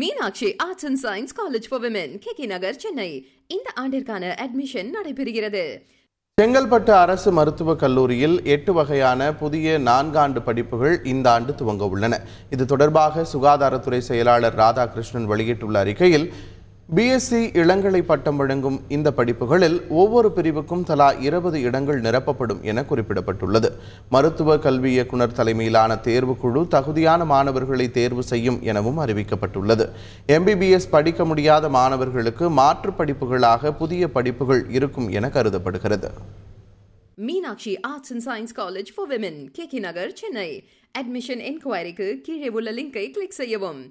Meenakshi arts and science college for women K K Nagar Chennai இந்த ஆண்டிற்கான admission நடைபெறுகிறது செங்கல்பட்டு அரசு மருத்துவக் கல்லூரியில் எட்டு வகையான புதிய நான்காண்டு படிப்புகள் இந்த ஆண்டு துவங்க உள்ளன இது தொடர்பாக சுகாதாரத்துறை செயலாளர் ராதாகிருஷ்ணன் வெளியிட்டுள்ள அறிக்கையில் பிஎஸ்சி இளங்கலை பட்டம் வழங்கும் இந்த படிப்புகளில் ஒவ்வொரு பிரிவுக்கும் தலா இருபது இடங்கள் நிரப்பப்படும் என குறிப்பிடப்பட்டுள்ளது மருத்துவ கல்வி இயக்குனர் தலைமையிலான தேர்வுக்குழு தகுதியான மாணவர்களை தேர்வு செய்யும் எனவும் அறிவிக்கப்பட்டுள்ளது எம்பிபிஎஸ் படிக்க முடியாத மாணவர்களுக்கு மாற்று படிப்புகளாக புதிய படிப்புகள் இருக்கும் என கருதப்படுகிறது Meenakshi arts and science college for women K Nagar Chennai admission என்கொயரிக்கு கீழே உள்ள லிங்கை கிளிக் செய்யவும்